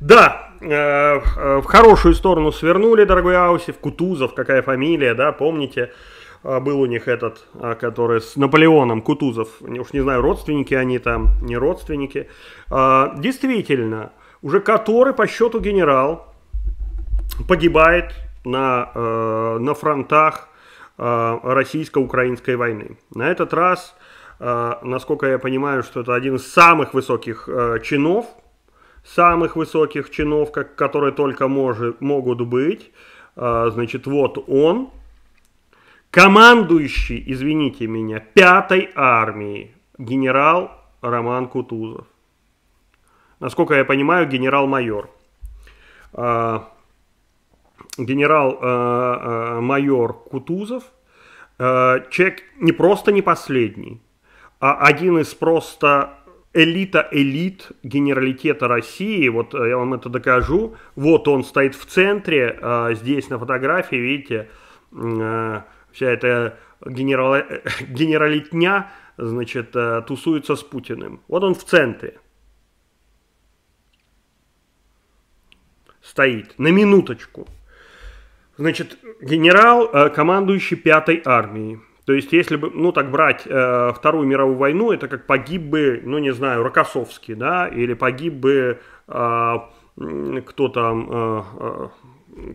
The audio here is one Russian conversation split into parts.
Да, э, э, в хорошую сторону свернули, дорогой Аусев, Кутузов, какая фамилия, да, помните, а, был у них этот, а, который с Наполеоном Кутузов, уж не знаю, родственники они там, не родственники. А, действительно, уже который по счету генерал погибает на, э, на фронтах российско-украинской войны. На этот раз, насколько я понимаю, что это один из самых высоких чинов – самых высоких чинов, как, которые только может, могут быть. А, значит, вот он, командующий, извините меня, пятой армии, генерал Роман Кутузов. Насколько я понимаю, генерал-майор. А, генерал-майор а, а, Кутузов, а, человек не просто не последний, а один из просто элита элит генералитета России, вот э, я вам это докажу, вот он стоит в центре, а, здесь на фотографии, видите, э, вся эта генерал, генералитня, значит, э, тусуется с Путиным. Вот он в центре. Стоит, на минуточку. Значит, генерал, командующий пятой армией. То есть, если бы, ну, так брать э, Вторую мировую войну, это как погиб бы, ну, не знаю, Рокоссовский, да, или погиб бы э, кто там э, э,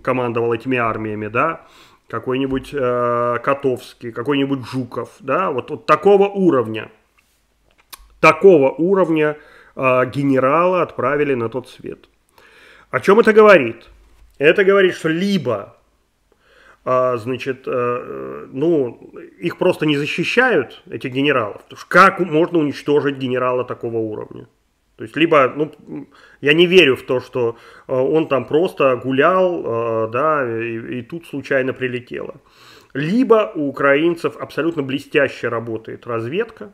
командовал этими армиями, да, какой-нибудь э, Котовский, какой-нибудь Жуков, да, вот, вот такого уровня, такого уровня э, генерала отправили на тот свет. О чем это говорит? Это говорит, что либо а, значит, э, ну, их просто не защищают, этих генералов. Как можно уничтожить генерала такого уровня? То есть, либо, ну, я не верю в то, что э, он там просто гулял, э, да, и, и тут случайно прилетело. Либо у украинцев абсолютно блестяще работает разведка,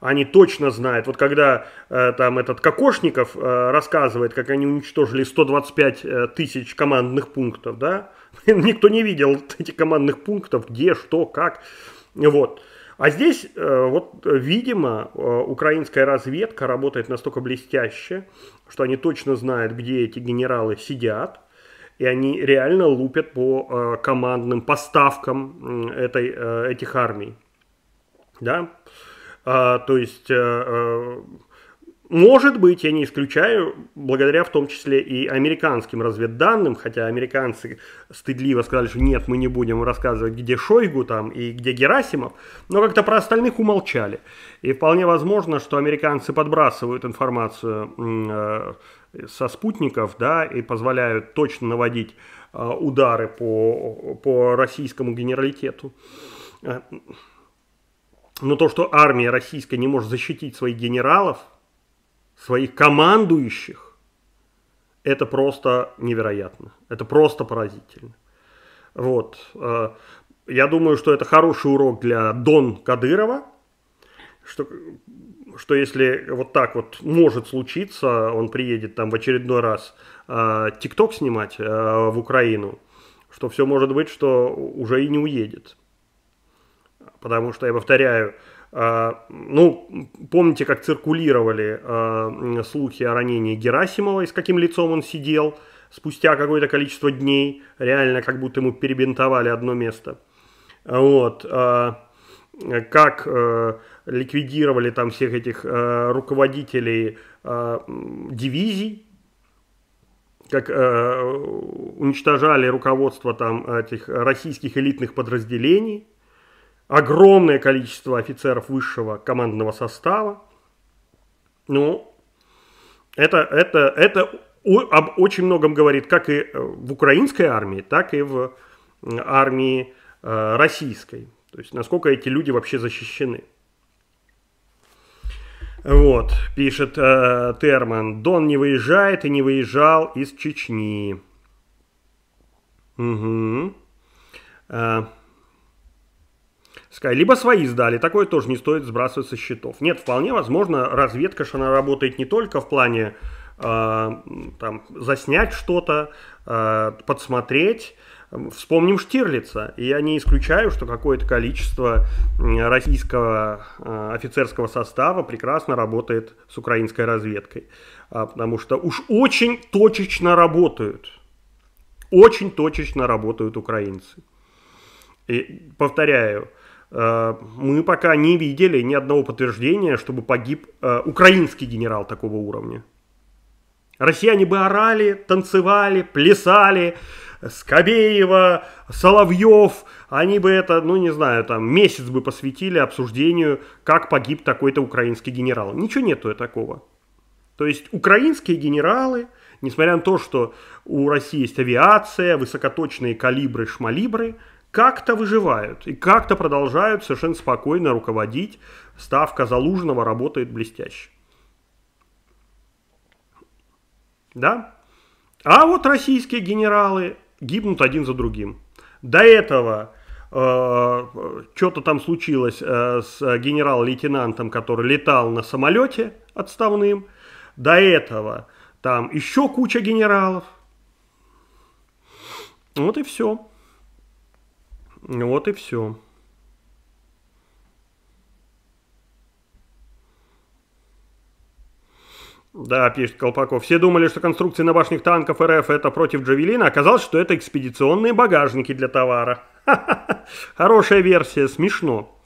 они точно знают. Вот когда э, там этот Кокошников э, рассказывает, как они уничтожили 125 э, тысяч командных пунктов, да, Никто не видел этих командных пунктов, где, что, как. Вот. А здесь, э, вот, видимо, э, украинская разведка работает настолько блестяще, что они точно знают, где эти генералы сидят, и они реально лупят по э, командным поставкам этой, этих армий. Да? А, то есть может быть, я не исключаю, благодаря в том числе и американским разведданным, хотя американцы стыдливо сказали, что нет, мы не будем рассказывать, где Шойгу там и где Герасимов, но как-то про остальных умолчали. И вполне возможно, что американцы подбрасывают информацию э, со спутников, да, и позволяют точно наводить э, удары по, по российскому генералитету. Э, но то, что армия российская не может защитить своих генералов, своих командующих, это просто невероятно. Это просто поразительно. Вот. Э, я думаю, что это хороший урок для Дон Кадырова, что, что если вот так вот может случиться, он приедет там в очередной раз э, ТикТок снимать э, в Украину, что все может быть, что уже и не уедет. Потому что, я повторяю, а, ну, помните, как циркулировали а, слухи о ранении Герасимова и с каким лицом он сидел спустя какое-то количество дней, реально как будто ему перебинтовали одно место. А вот. Как э, ликвидировали там всех этих э, руководителей дивизий, как э, уничтожали руководство там этих российских элитных подразделений, огромное количество офицеров высшего командного состава. Ну, это, это, это о, об очень многом говорит как и э, в украинской армии, так и в армии э, российской. То есть насколько эти люди вообще защищены. Вот, пишет э, Терман, Дон не выезжает и не выезжал из Чечни. Угу. Э, Sky, либо свои сдали, такое тоже не стоит сбрасывать со счетов. Нет, вполне возможно, разведка, что она работает не только в плане э, там, заснять что-то, э, подсмотреть, Вспомним Штирлица. И я не исключаю, что какое-то количество российского э, офицерского состава прекрасно работает с украинской разведкой. А, потому что уж очень точечно работают. Очень точечно работают украинцы. И повторяю, Э, мы пока не видели ни одного подтверждения, чтобы погиб э, украинский генерал такого уровня. Россияне бы орали, танцевали, плясали, Скобеева, Соловьев, они бы это, ну не знаю, там месяц бы посвятили обсуждению, как погиб такой-то украинский генерал. Ничего нету такого. То есть украинские генералы, несмотря на то, что у России есть авиация, высокоточные калибры, шмалибры, как-то выживают и как-то продолжают совершенно спокойно руководить. Ставка Залужного работает блестяще. Да? А вот российские генералы гибнут один за другим. До этого э, что-то там случилось э, с генерал-лейтенантом, который летал на самолете отставным. До этого там еще куча генералов. Вот и все. Вот и все. Да, пишет Колпаков. Все думали, что конструкции на башнях танков РФ это против Джавелина. Оказалось, что это экспедиционные багажники для товара. Хорошая версия, смешно.